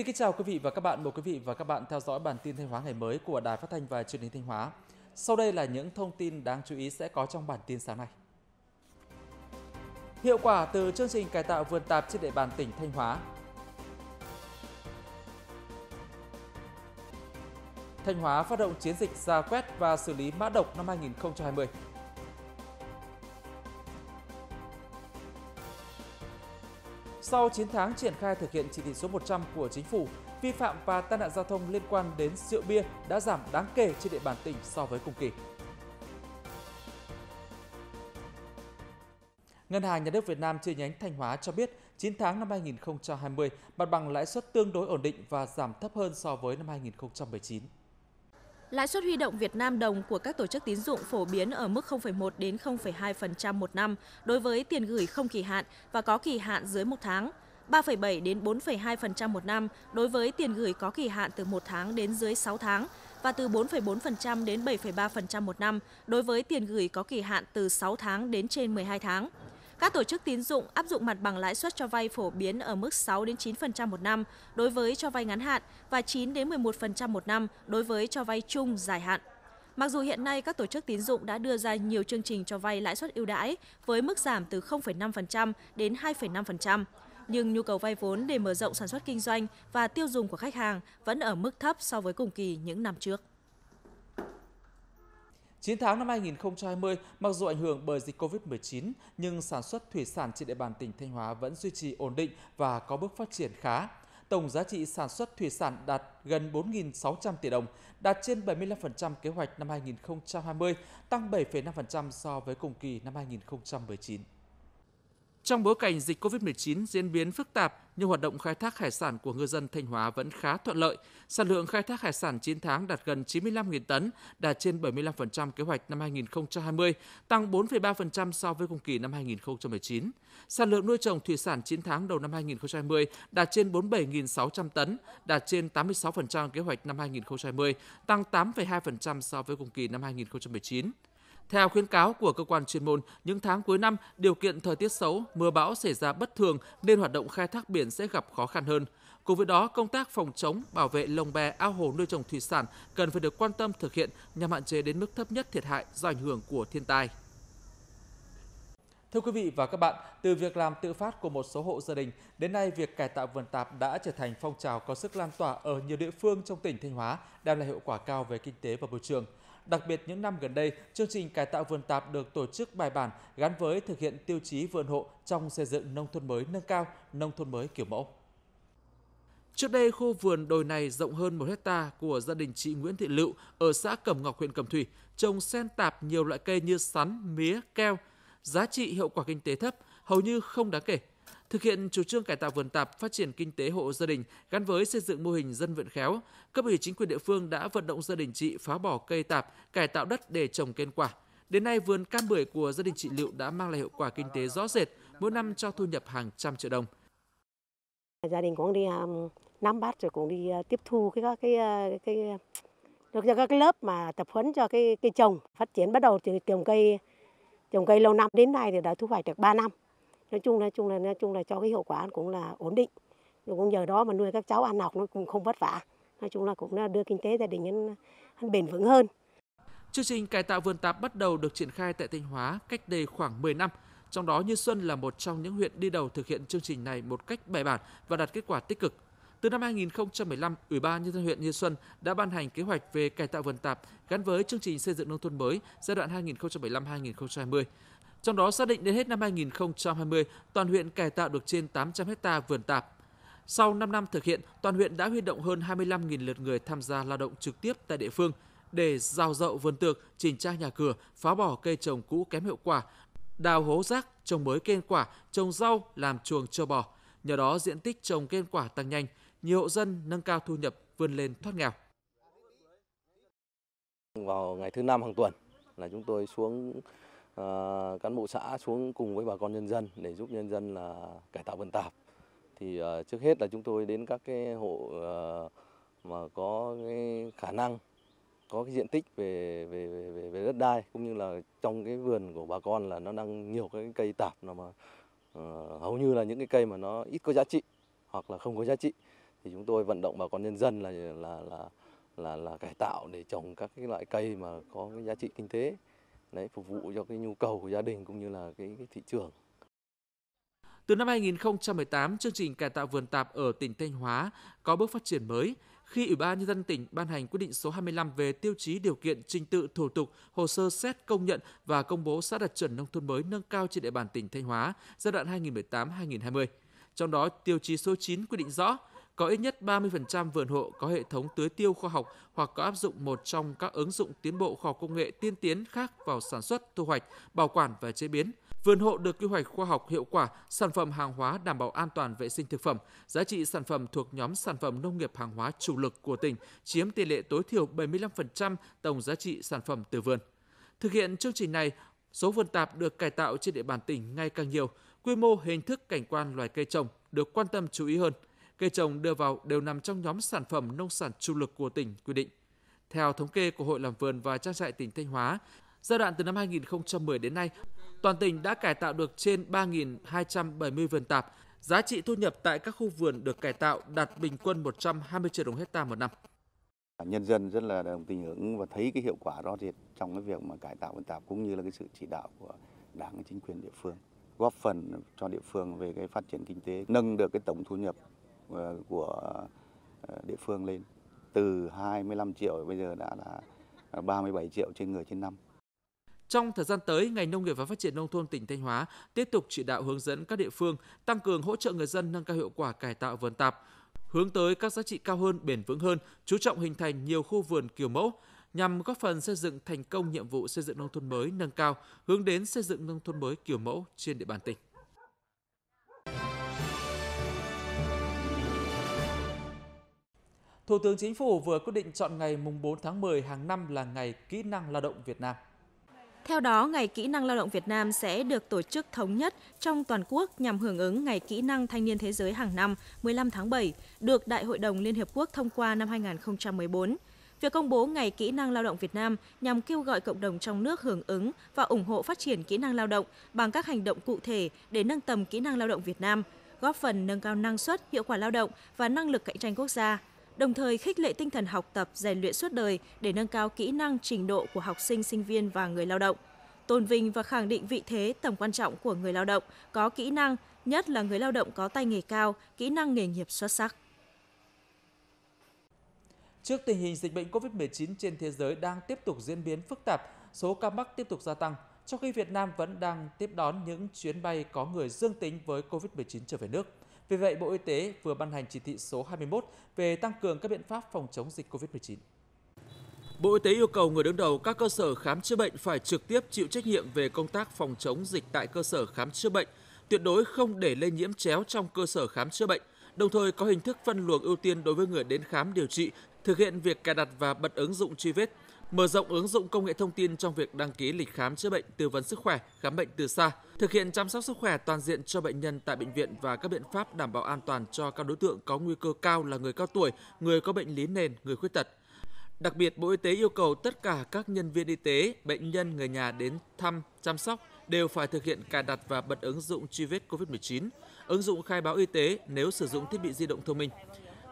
Xin kính chào quý vị và các bạn. Mời quý vị và các bạn theo dõi bản tin Thanh Hóa ngày mới của Đài Phát thanh và Truyền hình Thanh Hóa. Sau đây là những thông tin đáng chú ý sẽ có trong bản tin sáng nay. Hiệu quả từ chương trình cải tạo vườn tạp trên địa bàn tỉnh Thanh Hóa. Thanh Hóa phát động chiến dịch ra quét và xử lý mã độc năm 2020. Sau 9 tháng triển khai thực hiện chỉ thị số 100 của chính phủ, vi phạm và tai nạn giao thông liên quan đến rượu bia đã giảm đáng kể trên địa bàn tỉnh so với cùng kỳ. Ngân hàng Nhà nước Việt Nam chi nhánh Thanh Hóa cho biết, 9 tháng năm 2020, mặt bằng lãi suất tương đối ổn định và giảm thấp hơn so với năm 2019. Lãi suất huy động Việt Nam đồng của các tổ chức tín dụng phổ biến ở mức 0,1 đến 0,2% một năm đối với tiền gửi không kỳ hạn và có kỳ hạn dưới một tháng, 3,7 đến 4,2% một năm đối với tiền gửi có kỳ hạn từ một tháng đến dưới 6 tháng và từ 4,4% đến 7,3% một năm đối với tiền gửi có kỳ hạn từ 6 tháng đến trên 12 tháng. Các tổ chức tín dụng áp dụng mặt bằng lãi suất cho vay phổ biến ở mức 6 đến 9% một năm đối với cho vay ngắn hạn và 9 đến 11% một năm đối với cho vay chung dài hạn. Mặc dù hiện nay các tổ chức tín dụng đã đưa ra nhiều chương trình cho vay lãi suất ưu đãi với mức giảm từ 0,5% đến 2,5%, nhưng nhu cầu vay vốn để mở rộng sản xuất kinh doanh và tiêu dùng của khách hàng vẫn ở mức thấp so với cùng kỳ những năm trước. 9 tháng năm 2020, mặc dù ảnh hưởng bởi dịch COVID-19, nhưng sản xuất thủy sản trên địa bàn tỉnh Thanh Hóa vẫn duy trì ổn định và có bước phát triển khá. Tổng giá trị sản xuất thủy sản đạt gần 4.600 tỷ đồng, đạt trên 75% kế hoạch năm 2020, tăng 7,5% so với cùng kỳ năm 2019. Trong bối cảnh dịch COVID-19 diễn biến phức tạp, nhưng hoạt động khai thác hải sản của ngư dân Thanh Hóa vẫn khá thuận lợi. Sản lượng khai thác hải sản 9 tháng đạt gần 95.000 tấn, đạt trên 75% kế hoạch năm 2020, tăng 4,3% so với cùng kỳ năm 2019. Sản lượng nuôi trồng thủy sản 9 tháng đầu năm 2020 đạt trên 47.600 tấn, đạt trên 86% kế hoạch năm 2020, tăng 8,2% so với cùng kỳ năm 2019. Theo khuyến cáo của cơ quan chuyên môn, những tháng cuối năm điều kiện thời tiết xấu, mưa bão xảy ra bất thường nên hoạt động khai thác biển sẽ gặp khó khăn hơn. Cùng với đó, công tác phòng chống, bảo vệ lồng bè, ao hồ nuôi trồng thủy sản cần phải được quan tâm thực hiện nhằm hạn chế đến mức thấp nhất thiệt hại do ảnh hưởng của thiên tai. Thưa quý vị và các bạn, từ việc làm tự phát của một số hộ gia đình, đến nay việc cải tạo vườn tạp đã trở thành phong trào có sức lan tỏa ở nhiều địa phương trong tỉnh Thanh Hóa, đem lại hiệu quả cao về kinh tế và môi trường – Đặc biệt những năm gần đây, chương trình cải tạo vườn tạp được tổ chức bài bản gắn với thực hiện tiêu chí vườn hộ trong xây dựng nông thôn mới nâng cao, nông thôn mới kiểu mẫu. Trước đây, khu vườn đồi này rộng hơn 1 hecta của gia đình chị Nguyễn Thị Lựu ở xã Cẩm Ngọc, huyện Cẩm Thủy, trồng sen tạp nhiều loại cây như sắn, mía, keo. Giá trị hiệu quả kinh tế thấp, hầu như không đáng kể. Thực hiện chủ trương cải tạo vườn tạp, phát triển kinh tế hộ gia đình gắn với xây dựng mô hình dân vận khéo, cấp ủy chính quyền địa phương đã vận động gia đình chị phá bỏ cây tạp, cải tạo đất để trồng cây quả. Đến nay, vườn cam bưởi của gia đình chị Liệu đã mang lại hiệu quả kinh tế rõ rệt, mỗi năm cho thu nhập hàng trăm triệu đồng. Gia đình cũng đi um, nắm bắt rồi cũng đi uh, tiếp thu cái uh, cái cái được cho các lớp mà tập huấn cho cái cây trồng phát triển bắt đầu từ trồng cây trồng cây lâu năm đến nay thì đã thu hoạch được 3 năm nói chung nói chung là nói chung là cho cái hiệu quả cũng là ổn định rồi cũng nhờ đó mà nuôi các cháu ăn học nó cũng không vất vả nói chung là cũng là đưa kinh tế gia đình nó bền vững hơn chương trình cải tạo vườn tạp bắt đầu được triển khai tại Thanh Hóa cách đây khoảng 10 năm trong đó Như Xuân là một trong những huyện đi đầu thực hiện chương trình này một cách bài bản và đạt kết quả tích cực từ năm 2015, Ủy ban nhân dân huyện Như Xuân đã ban hành kế hoạch về cải tạo vườn tạp gắn với chương trình xây dựng nông thôn mới giai đoạn 2015-2020. Trong đó xác định đến hết năm 2020, toàn huyện cải tạo được trên 800 ha vườn tạp. Sau 5 năm thực hiện, toàn huyện đã huy động hơn 25.000 lượt người tham gia lao động trực tiếp tại địa phương để rào rậu vườn tược, chỉnh trang nhà cửa, phá bỏ cây trồng cũ kém hiệu quả, đào hố rác, trồng mới kênh quả, trồng rau, làm chuồng cho bò. Nhờ đó diện tích trồng kênh quả tăng nhanh, nhiều hộ dân nâng cao thu nhập vươn lên thoát nghèo. Vào ngày thứ năm hàng tuần là chúng tôi xuống Ờ, cán bộ xã xuống cùng với bà con nhân dân để giúp nhân dân là cải tạo vườn tạp. Thì ờ, trước hết là chúng tôi đến các cái hộ ờ, mà có cái khả năng có cái diện tích về về về, về đất đai cũng như là trong cái vườn của bà con là nó đang nhiều cái cây tạp nó mà uh, hầu như là những cái cây mà nó ít có giá trị hoặc là không có giá trị thì chúng tôi vận động bà con nhân dân là là là là, là cải tạo để trồng các cái loại cây mà có cái giá trị kinh tế phục vụ cho cái nhu cầu của gia đình cũng như là cái, cái thị trường. Từ năm 2018, chương trình cải tạo vườn tạp ở tỉnh Thanh Hóa có bước phát triển mới khi Ủy ban Nhân dân tỉnh ban hành quyết định số 25 về tiêu chí điều kiện trình tự thủ tục hồ sơ xét công nhận và công bố xã đạt chuẩn nông thôn mới nâng cao trên địa bàn tỉnh Thanh Hóa giai đoạn 2018-2020. Trong đó, tiêu chí số 9 quy định rõ có ít nhất 30% vườn hộ có hệ thống tưới tiêu khoa học hoặc có áp dụng một trong các ứng dụng tiến bộ khoa học công nghệ tiên tiến khác vào sản xuất, thu hoạch, bảo quản và chế biến. Vườn hộ được quy hoạch khoa học hiệu quả, sản phẩm hàng hóa đảm bảo an toàn vệ sinh thực phẩm, giá trị sản phẩm thuộc nhóm sản phẩm nông nghiệp hàng hóa chủ lực của tỉnh chiếm tỷ lệ tối thiểu 75% tổng giá trị sản phẩm từ vườn. Thực hiện chương trình này, số vườn tạp được cải tạo trên địa bàn tỉnh ngày càng nhiều, quy mô hình thức cảnh quan loài cây trồng được quan tâm chú ý hơn – cây trồng đưa vào đều nằm trong nhóm sản phẩm nông sản chủ lực của tỉnh quy định. Theo thống kê của Hội làm vườn và trang trại tỉnh Thanh Hóa, giai đoạn từ năm 2010 đến nay, toàn tỉnh đã cải tạo được trên 3.270 vườn tạp, giá trị thu nhập tại các khu vườn được cải tạo đạt bình quân 120 triệu đồng hecta một năm. Nhân dân rất là đồng tình hưởng và thấy cái hiệu quả rõ rệt trong cái việc mà cải tạo vườn tạp cũng như là cái sự chỉ đạo của đảng chính quyền địa phương góp phần cho địa phương về cái phát triển kinh tế, nâng được cái tổng thu nhập Ờ, của ờ, địa phương lên từ 25 triệu bây giờ đã là 37 ờ, triệu trên người trên năm. Trong thời gian tới, ngành nông nghiệp và phát triển nông thôn tỉnh Thanh Hóa tiếp tục chỉ đạo hướng dẫn các địa phương tăng cường hỗ trợ người dân nâng cao hiệu quả cải tạo vườn tạp, hướng tới các giá trị cao hơn, bền vững hơn, chú trọng hình thành nhiều khu vườn kiểu mẫu nhằm góp phần xây dựng thành công nhiệm vụ xây dựng nông thôn mới nâng cao, hướng đến xây dựng nông thôn mới kiểu mẫu trên địa bàn tỉnh. Thủ tướng Chính phủ vừa quyết định chọn ngày mùng 4 tháng 10 hàng năm là ngày kỹ năng lao động Việt Nam. Theo đó, Ngày Kỹ năng Lao động Việt Nam sẽ được tổ chức thống nhất trong toàn quốc nhằm hưởng ứng Ngày Kỹ năng Thanh niên Thế giới hàng năm 15 tháng 7, được Đại hội đồng Liên Hiệp Quốc thông qua năm 2014. Việc công bố Ngày Kỹ năng Lao động Việt Nam nhằm kêu gọi cộng đồng trong nước hưởng ứng và ủng hộ phát triển kỹ năng lao động bằng các hành động cụ thể để nâng tầm kỹ năng lao động Việt Nam, góp phần nâng cao năng suất, hiệu quả lao động và năng lực cạnh tranh quốc gia – đồng thời khích lệ tinh thần học tập, rèn luyện suốt đời để nâng cao kỹ năng, trình độ của học sinh, sinh viên và người lao động tôn vinh và khẳng định vị thế tầm quan trọng của người lao động có kỹ năng, nhất là người lao động có tay nghề cao, kỹ năng nghề nghiệp xuất sắc. Trước tình hình dịch bệnh COVID-19 trên thế giới đang tiếp tục diễn biến phức tạp, số ca mắc tiếp tục gia tăng, trong khi Việt Nam vẫn đang tiếp đón những chuyến bay có người dương tính với COVID-19 trở về nước. Vì vậy, Bộ Y tế vừa ban hành chỉ thị số 21 về tăng cường các biện pháp phòng chống dịch COVID-19. Bộ Y tế yêu cầu người đứng đầu các cơ sở khám chữa bệnh phải trực tiếp chịu trách nhiệm về công tác phòng chống dịch tại cơ sở khám chữa bệnh, tuyệt đối không để lây nhiễm chéo trong cơ sở khám chữa bệnh, đồng thời có hình thức phân luồng ưu tiên đối với người đến khám điều trị, thực hiện việc cài đặt và bật ứng dụng truy vết mở rộng ứng dụng công nghệ thông tin trong việc đăng ký lịch khám chữa bệnh, tư vấn sức khỏe, khám bệnh từ xa, thực hiện chăm sóc sức khỏe toàn diện cho bệnh nhân tại bệnh viện và các biện pháp đảm bảo an toàn cho các đối tượng có nguy cơ cao là người cao tuổi, người có bệnh lý nền, người khuyết tật. Đặc biệt, Bộ Y tế yêu cầu tất cả các nhân viên y tế, bệnh nhân, người nhà đến thăm, chăm sóc đều phải thực hiện cài đặt và bật ứng dụng truy vết COVID-19, ứng dụng khai báo y tế nếu sử dụng thiết bị di động thông minh.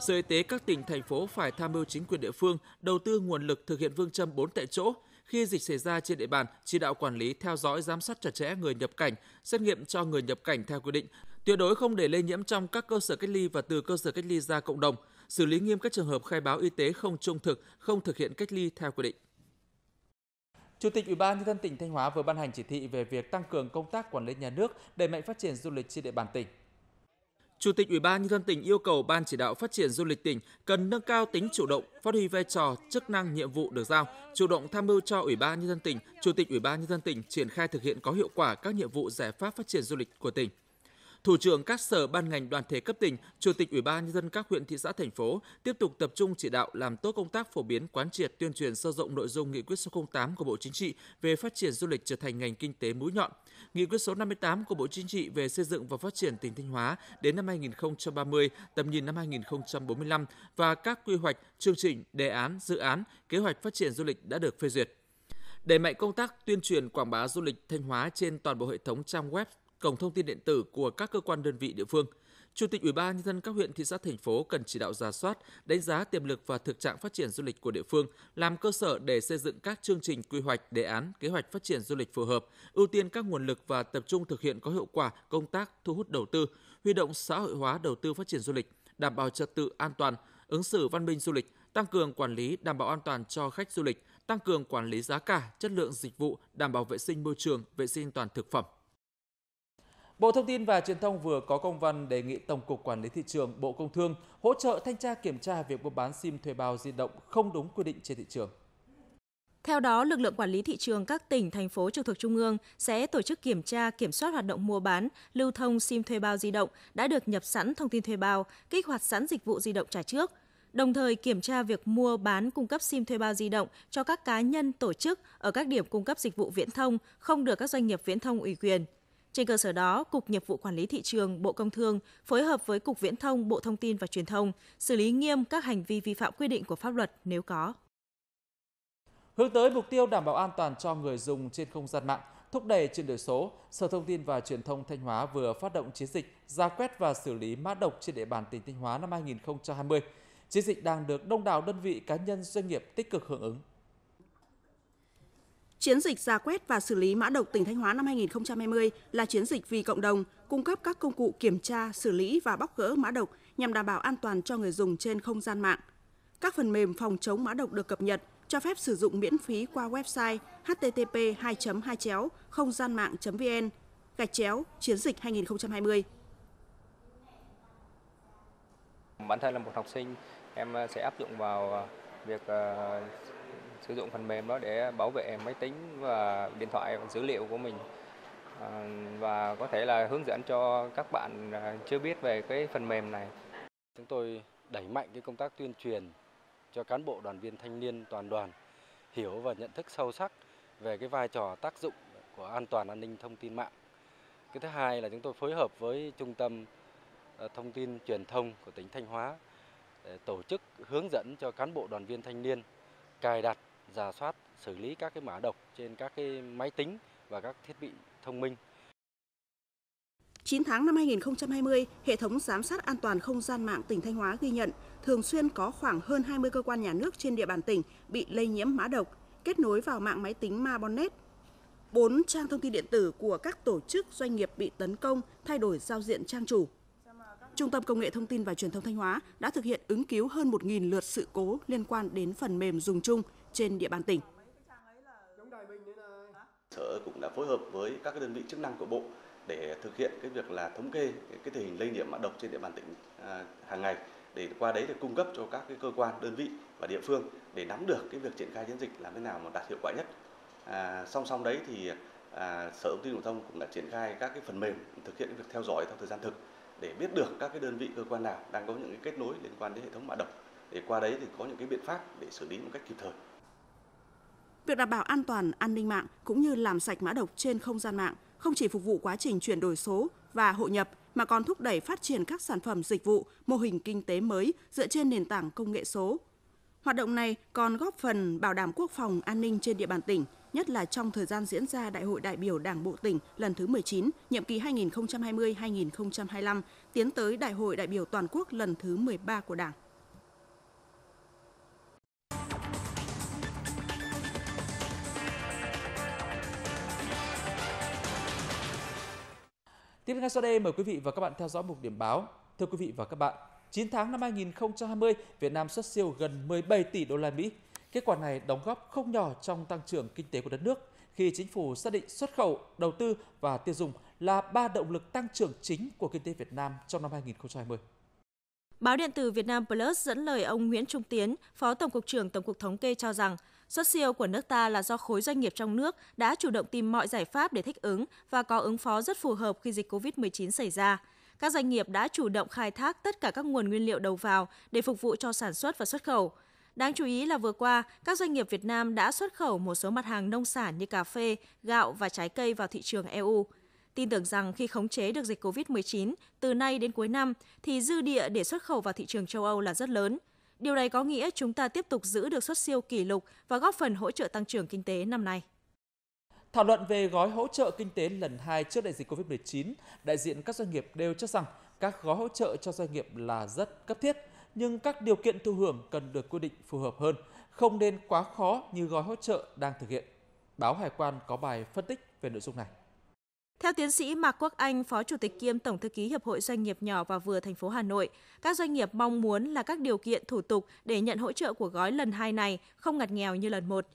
Sở Y tế các tỉnh, thành phố phải tham mưu chính quyền địa phương đầu tư nguồn lực thực hiện phương châm 4 tại chỗ, khi dịch xảy ra trên địa bàn, chỉ đạo quản lý, theo dõi, giám sát chặt chẽ người nhập cảnh, xét nghiệm cho người nhập cảnh theo quy định, tuyệt đối không để lây nhiễm trong các cơ sở cách ly và từ cơ sở cách ly ra cộng đồng, xử lý nghiêm các trường hợp khai báo y tế không trung thực, không thực hiện cách ly theo quy định. Chủ tịch Ủy ban nhân dân tỉnh Thanh Hóa vừa ban hành chỉ thị về việc tăng cường công tác quản lý nhà nước, đẩy mạnh phát triển du lịch trên địa bàn tỉnh. Chủ tịch Ủy ban nhân dân tỉnh yêu cầu Ban chỉ đạo phát triển du lịch tỉnh cần nâng cao tính chủ động, phát huy vai trò, chức năng, nhiệm vụ được giao, chủ động tham mưu cho Ủy ban nhân dân tỉnh, Chủ tịch Ủy ban nhân dân tỉnh triển khai thực hiện có hiệu quả các nhiệm vụ giải pháp phát triển du lịch của tỉnh. Thủ trưởng các sở ban ngành đoàn thể cấp tỉnh, Chủ tịch Ủy ban nhân dân các huyện thị xã thành phố tiếp tục tập trung chỉ đạo làm tốt công tác phổ biến quán triệt tuyên truyền sâu rộng nội dung nghị quyết số 08 của Bộ Chính trị về phát triển du lịch trở thành ngành kinh tế mũi nhọn, nghị quyết số 58 của Bộ Chính trị về xây dựng và phát triển tỉnh Thanh Hóa đến năm 2030, tầm nhìn năm 2045 và các quy hoạch, chương trình, đề án, dự án, kế hoạch phát triển du lịch đã được phê duyệt đẩy mạnh công tác tuyên truyền quảng bá du lịch Thanh Hóa trên toàn bộ hệ thống trang web cổng thông tin điện tử của các cơ quan đơn vị địa phương. Chủ tịch Ủy ban nhân dân các huyện thị xã thành phố cần chỉ đạo giả soát, đánh giá tiềm lực và thực trạng phát triển du lịch của địa phương, làm cơ sở để xây dựng các chương trình quy hoạch, đề án, kế hoạch phát triển du lịch phù hợp, ưu tiên các nguồn lực và tập trung thực hiện có hiệu quả công tác thu hút đầu tư, huy động xã hội hóa đầu tư phát triển du lịch, đảm bảo trật tự an toàn, ứng xử văn minh du lịch, tăng cường quản lý đảm bảo an toàn cho khách du lịch, tăng cường quản lý giá cả, chất lượng dịch vụ, đảm bảo vệ sinh môi trường, vệ sinh an toàn thực phẩm. Bộ Thông tin và Truyền thông vừa có công văn đề nghị Tổng cục Quản lý thị trường, Bộ Công Thương hỗ trợ thanh tra kiểm tra việc mua bán SIM thuê bao di động không đúng quy định trên thị trường. Theo đó, lực lượng quản lý thị trường các tỉnh, thành phố trực thuộc Trung ương sẽ tổ chức kiểm tra, kiểm soát hoạt động mua bán, lưu thông SIM thuê bao di động đã được nhập sẵn thông tin thuê bao, kích hoạt sẵn dịch vụ di động trả trước, đồng thời kiểm tra việc mua bán cung cấp SIM thuê bao di động cho các cá nhân tổ chức ở các điểm cung cấp dịch vụ viễn thông không được các doanh nghiệp viễn thông ủy quyền – trên cơ sở đó, Cục Nghiệp vụ Quản lý Thị trường, Bộ Công Thương phối hợp với Cục Viễn thông, Bộ Thông tin và Truyền thông xử lý nghiêm các hành vi vi phạm quy định của pháp luật nếu có. Hướng tới mục tiêu đảm bảo an toàn cho người dùng trên không gian mạng, thúc đẩy chuyển đổi số, Sở Thông tin và Truyền thông Thanh Hóa vừa phát động chiến dịch ra quét và xử lý mã độc trên địa bàn tỉnh Thanh Hóa năm 2020. Chiến dịch đang được đông đảo đơn vị cá nhân doanh nghiệp tích cực hưởng ứng. Chiến dịch ra quét và xử lý mã độc tỉnh Thanh Hóa năm 2020 là chiến dịch vì cộng đồng, cung cấp các công cụ kiểm tra, xử lý và bóc gỡ mã độc nhằm đảm bảo an toàn cho người dùng trên không gian mạng. Các phần mềm phòng chống mã độc được cập nhật, cho phép sử dụng miễn phí qua website http 2 2 chéo không gian mạng vn gạch chéo chiến dịch 2020. Bản thân là một học sinh, em sẽ áp dụng vào việc ờ, sử dụng phần mềm đó để bảo vệ máy tính và điện thoại và dữ liệu của mình à, và có thể là hướng dẫn cho các bạn à, chưa biết về cái phần mềm này. Chúng tôi đẩy mạnh cái công tác tuyên truyền cho cán bộ đoàn viên thanh niên toàn đoàn hiểu và nhận thức sâu sắc về cái vai trò tác dụng của an toàn an ninh thông tin mạng. Cái thứ hai là chúng tôi phối hợp với Trung tâm à, Thông tin Truyền thông của tỉnh Thanh Hóa để tổ chức hướng dẫn cho cán bộ đoàn viên thanh niên cài đặt giả soát xử lý các cái mã độc trên các cái máy tính và các thiết bị thông minh 9 tháng năm 2020, hệ thống giám sát an toàn không gian mạng tỉnh Thanh Hóa ghi nhận thường xuyên có khoảng hơn 20 cơ quan nhà nước trên địa bàn tỉnh bị lây nhiễm mã độc, kết nối vào mạng máy tính Mabonet. 4 trang thông tin điện tử của các tổ chức doanh nghiệp bị tấn công, thay đổi giao diện trang chủ. Trung tâm Công nghệ Thông tin và Truyền thông Thanh Hóa đã thực hiện ứng cứu hơn 1.000 lượt sự cố liên quan đến phần mềm dùng chung trên địa bàn tỉnh. Sở cũng đã phối hợp với các đơn vị chức năng của bộ để thực hiện cái việc là thống kê cái tình hình lây nhiễm mã độc trên địa bàn tỉnh à, hàng ngày để qua đấy để cung cấp cho các cái cơ quan đơn vị và địa phương để nắm được cái việc triển khai chiến dịch làm thế nào mà đạt hiệu quả nhất à, song song đấy thì à, sở thông tin truyền thông cũng đã triển khai các cái phần mềm thực hiện việc theo dõi theo thời gian thực để biết được các cái đơn vị cơ quan nào đang có những cái kết nối liên quan đến hệ thống mã độc để qua đấy thì có những cái biện pháp để xử lý một cách kịp thời Việc đảm bảo an toàn an ninh mạng cũng như làm sạch mã độc trên không gian mạng không chỉ phục vụ quá trình chuyển đổi số và hội nhập mà còn thúc đẩy phát triển các sản phẩm dịch vụ, mô hình kinh tế mới dựa trên nền tảng công nghệ số. Hoạt động này còn góp phần bảo đảm quốc phòng an ninh trên địa bàn tỉnh, nhất là trong thời gian diễn ra Đại hội đại biểu Đảng bộ tỉnh lần thứ 19, nhiệm kỳ 2020-2025, tiến tới Đại hội đại biểu toàn quốc lần thứ 13 của Đảng. Tiếp ngay sau đây mời quý vị và các bạn theo dõi mục điểm báo. Thưa quý vị và các bạn, 9 tháng năm 2020, Việt Nam xuất siêu gần 17 tỷ đô la Mỹ. Kết quả này đóng góp không nhỏ trong tăng trưởng kinh tế của đất nước khi chính phủ xác định xuất khẩu, đầu tư và tiêu dùng là ba động lực tăng trưởng chính của kinh tế Việt Nam trong năm 2020. Báo điện tử Việt Nam Plus dẫn lời ông Nguyễn Trung Tiến, Phó Tổng cục trưởng Tổng cục Thống kê cho rằng, Xuất siêu của nước ta là do khối doanh nghiệp trong nước đã chủ động tìm mọi giải pháp để thích ứng và có ứng phó rất phù hợp khi dịch COVID-19 xảy ra. Các doanh nghiệp đã chủ động khai thác tất cả các nguồn nguyên liệu đầu vào để phục vụ cho sản xuất và xuất khẩu. Đáng chú ý là vừa qua, các doanh nghiệp Việt Nam đã xuất khẩu một số mặt hàng nông sản như cà phê, gạo và trái cây vào thị trường EU. Tin tưởng rằng khi khống chế được dịch COVID-19 từ nay đến cuối năm thì dư địa để xuất khẩu vào thị trường châu Âu là rất lớn. Điều này có nghĩa chúng ta tiếp tục giữ được xuất siêu kỷ lục và góp phần hỗ trợ tăng trưởng kinh tế năm nay. Thảo luận về gói hỗ trợ kinh tế lần 2 trước đại dịch COVID-19, đại diện các doanh nghiệp đều cho rằng các gói hỗ trợ cho doanh nghiệp là rất cấp thiết, nhưng các điều kiện thu hưởng cần được quy định phù hợp hơn, không nên quá khó như gói hỗ trợ đang thực hiện. Báo Hải quan có bài phân tích về nội dung này. Theo tiến sĩ Mạc Quốc Anh, Phó Chủ tịch kiêm Tổng thư ký Hiệp hội Doanh nghiệp nhỏ và vừa thành phố Hà Nội, các doanh nghiệp mong muốn là các điều kiện thủ tục để nhận hỗ trợ của gói lần 2 này không ngặt nghèo như lần 1.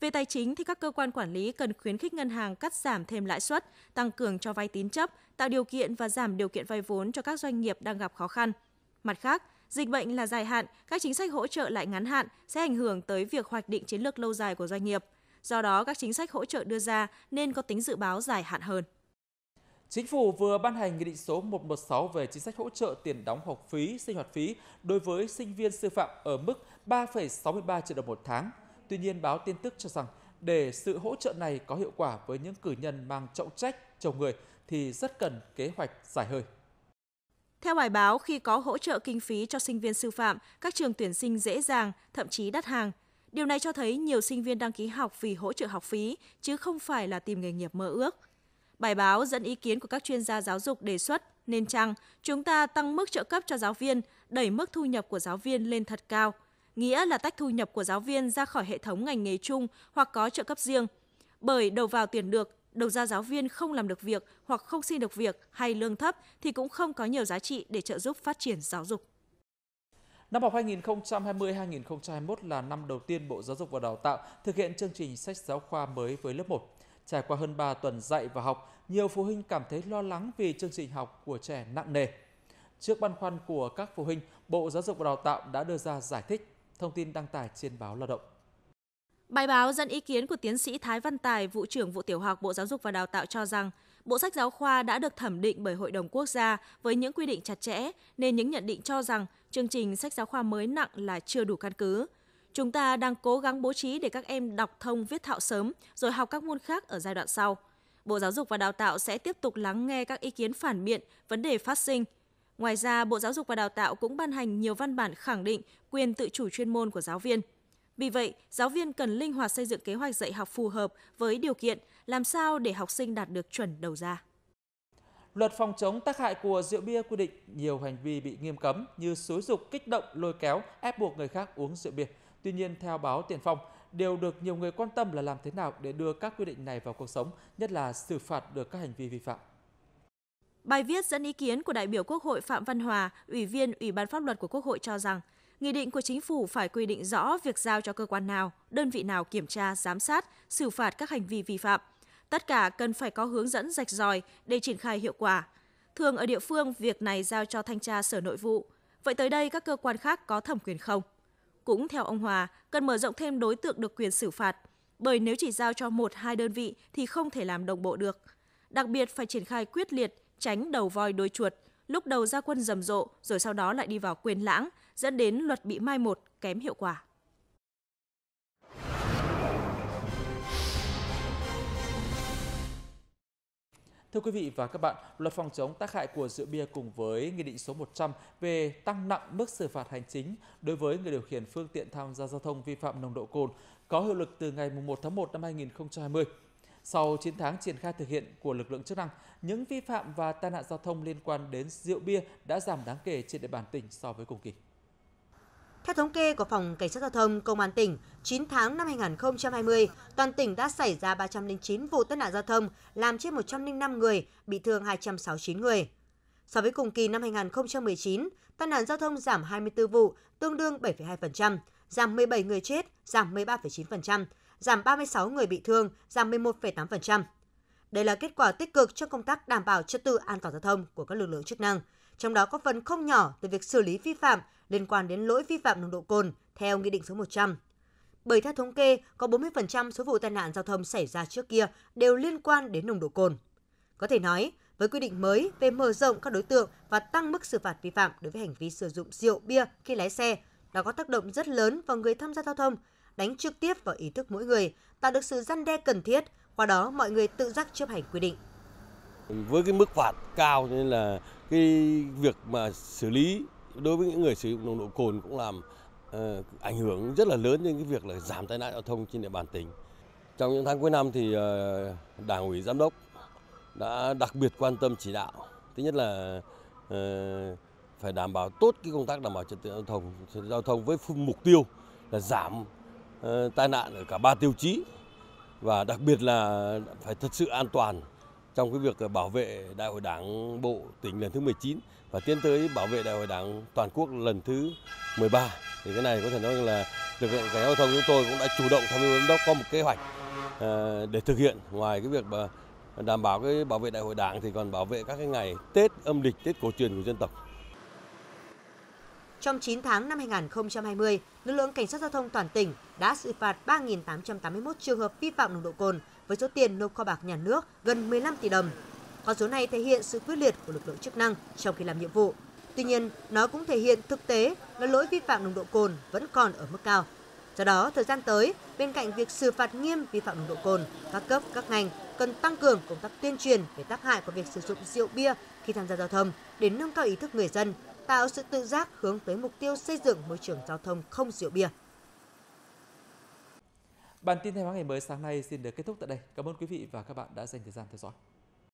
Về tài chính thì các cơ quan quản lý cần khuyến khích ngân hàng cắt giảm thêm lãi suất, tăng cường cho vay tín chấp, tạo điều kiện và giảm điều kiện vay vốn cho các doanh nghiệp đang gặp khó khăn. Mặt khác, dịch bệnh là dài hạn, các chính sách hỗ trợ lại ngắn hạn sẽ ảnh hưởng tới việc hoạch định chiến lược lâu dài của doanh nghiệp. Do đó, các chính sách hỗ trợ đưa ra nên có tính dự báo dài hạn hơn. Chính phủ vừa ban hành Nghị định số 116 về chính sách hỗ trợ tiền đóng học phí, sinh hoạt phí đối với sinh viên sư phạm ở mức 3,63 triệu đồng một tháng. Tuy nhiên, báo tin tức cho rằng để sự hỗ trợ này có hiệu quả với những cử nhân mang trọng trách, chồng người thì rất cần kế hoạch dài hơi. Theo bài báo, khi có hỗ trợ kinh phí cho sinh viên sư phạm, các trường tuyển sinh dễ dàng, thậm chí đắt hàng. Điều này cho thấy nhiều sinh viên đăng ký học vì hỗ trợ học phí, chứ không phải là tìm nghề nghiệp mơ ước – Bài báo dẫn ý kiến của các chuyên gia giáo dục đề xuất nên chăng chúng ta tăng mức trợ cấp cho giáo viên, đẩy mức thu nhập của giáo viên lên thật cao, nghĩa là tách thu nhập của giáo viên ra khỏi hệ thống ngành nghề chung hoặc có trợ cấp riêng. Bởi đầu vào tiền được, đầu ra giáo viên không làm được việc hoặc không xin được việc hay lương thấp thì cũng không có nhiều giá trị để trợ giúp phát triển giáo dục. Năm học 2020-2021 là năm đầu tiên Bộ Giáo dục và Đào tạo thực hiện chương trình sách giáo khoa mới với lớp 1. Trải qua hơn 3 tuần dạy và học, nhiều phụ huynh cảm thấy lo lắng vì chương trình học của trẻ nặng nề. Trước băn khoăn của các phụ huynh, Bộ Giáo dục và Đào tạo đã đưa ra giải thích, thông tin đăng tải trên báo Lao động. Bài báo dẫn ý kiến của tiến sĩ Thái Văn Tài, vụ trưởng vụ tiểu học Bộ Giáo dục và Đào tạo cho rằng, bộ sách giáo khoa đã được thẩm định bởi Hội đồng Quốc gia với những quy định chặt chẽ, nên những nhận định cho rằng chương trình sách giáo khoa mới nặng là chưa đủ căn cứ. Chúng ta đang cố gắng bố trí để các em đọc thông viết thạo sớm rồi học các môn khác ở giai đoạn sau. Bộ Giáo dục và Đào tạo sẽ tiếp tục lắng nghe các ý kiến phản biện, vấn đề phát sinh. Ngoài ra, Bộ Giáo dục và Đào tạo cũng ban hành nhiều văn bản khẳng định quyền tự chủ chuyên môn của giáo viên. Vì vậy, giáo viên cần linh hoạt xây dựng kế hoạch dạy học phù hợp với điều kiện, làm sao để học sinh đạt được chuẩn đầu ra. Luật phòng chống tác hại của rượu bia quy định nhiều hành vi bị nghiêm cấm như xúi dục, kích động, lôi kéo, ép buộc người khác uống rượu bia. Tuy nhiên, theo báo Tiền Phong, điều được nhiều người quan tâm là làm thế nào để đưa các quy định này vào cuộc sống, nhất là xử phạt được các hành vi vi phạm. Bài viết dẫn ý kiến của đại biểu Quốc hội Phạm Văn Hòa, Ủy viên Ủy ban Pháp luật của Quốc hội cho rằng, nghị định của chính phủ phải quy định rõ việc giao cho cơ quan nào, đơn vị nào kiểm tra, giám sát, xử phạt các hành vi vi phạm. Tất cả cần phải có hướng dẫn rạch ròi để triển khai hiệu quả. Thường ở địa phương, việc này giao cho thanh tra sở nội vụ. Vậy tới đây các cơ quan khác có thẩm quyền không? Cũng theo ông Hòa, cần mở rộng thêm đối tượng được quyền xử phạt, bởi nếu chỉ giao cho một hai đơn vị thì không thể làm đồng bộ được. Đặc biệt phải triển khai quyết liệt, tránh đầu voi đuôi chuột, lúc đầu ra quân rầm rộ rồi sau đó lại đi vào quyền lãng, dẫn đến luật bị mai một, kém hiệu quả. Thưa quý vị và các bạn, luật phòng chống tác hại của rượu bia cùng với Nghị định số 100 về tăng nặng mức xử phạt hành chính đối với người điều khiển phương tiện tham gia giao thông vi phạm nồng độ cồn có hiệu lực từ ngày 1 tháng 1 năm 2020. Sau 9 tháng triển khai thực hiện của lực lượng chức năng, những vi phạm và tai nạn giao thông liên quan đến rượu bia đã giảm đáng kể trên địa bàn tỉnh so với cùng kỳ. Theo thống kê của Phòng Cảnh sát Giao thông Công an tỉnh, 9 tháng năm 2020, toàn tỉnh đã xảy ra 309 vụ tai nạn giao thông, làm chết 105 người, bị thương 269 người. So với cùng kỳ năm 2019, tai nạn giao thông giảm 24 vụ, tương đương 7,2%, giảm 17 người chết, giảm 13,9%, giảm 36 người bị thương, giảm 11,8%. Đây là kết quả tích cực cho công tác đảm bảo trật tự an toàn giao thông của các lực lượng chức năng, trong đó có phần không nhỏ từ việc xử lý vi phạm liên quan đến lỗi vi phạm nồng độ cồn theo Nghị định số 100. Bởi theo thống kê, có 40% số vụ tai nạn giao thông xảy ra trước kia đều liên quan đến nồng độ cồn. Có thể nói, với quy định mới về mở rộng các đối tượng và tăng mức xử phạt vi phạm đối với hành vi sử dụng rượu bia khi lái xe, đã có tác động rất lớn vào người tham gia giao thông, đánh trực tiếp vào ý thức mỗi người, tạo được sự răn đe cần thiết, qua đó mọi người tự giác chấp hành quy định. Với cái mức phạt cao nên là cái việc mà xử lý đối với những người sử dụng nồng độ cồn cũng làm uh, ảnh hưởng rất là lớn đến cái việc là giảm tai nạn giao thông trên địa bàn tỉnh. Trong những tháng cuối năm thì uh, Đảng ủy giám đốc đã đặc biệt quan tâm chỉ đạo. Thứ nhất là uh, phải đảm bảo tốt cái công tác đảm bảo trật tự giao thông giao thông với mục tiêu là giảm uh, tai nạn ở cả ba tiêu chí và đặc biệt là phải thật sự an toàn trong cái việc ờ, bảo vệ Đại hội Đảng bộ tỉnh lần thứ 19 và tiến tới bảo vệ Đại hội Đảng toàn quốc lần thứ 13. Thì cái này có thể nói là lực lượng cảnh giao thông chúng tôi cũng đã chủ động tham mưu giám đốc có một kế hoạch ờ, để thực hiện ngoài cái việc ờ, đảm bảo cái bảo vệ Đại hội Đảng thì còn bảo vệ các cái ngày Tết âm lịch, Tết cổ truyền của dân tộc. Trong 9 tháng năm 2020, lực lượng cảnh sát giao thông toàn tỉnh đã xử phạt 3.881 trường hợp vi phạm nồng độ cồn với số tiền nộp kho bạc nhà nước gần 15 tỷ đồng. Con số này thể hiện sự quyết liệt của lực lượng chức năng trong khi làm nhiệm vụ. Tuy nhiên, nó cũng thể hiện thực tế là lỗi vi phạm nồng độ cồn vẫn còn ở mức cao. Do đó, thời gian tới, bên cạnh việc xử phạt nghiêm vi phạm nồng độ cồn, các cấp, các ngành cần tăng cường công tác tuyên truyền về tác hại của việc sử dụng rượu bia khi tham gia giao thông để nâng cao ý thức người dân, tạo sự tự giác hướng tới mục tiêu xây dựng môi trường giao thông không rượu bia. Bản tin thay báo ngày mới sáng nay xin được kết thúc tại đây. Cảm ơn quý vị và các bạn đã dành thời gian theo dõi.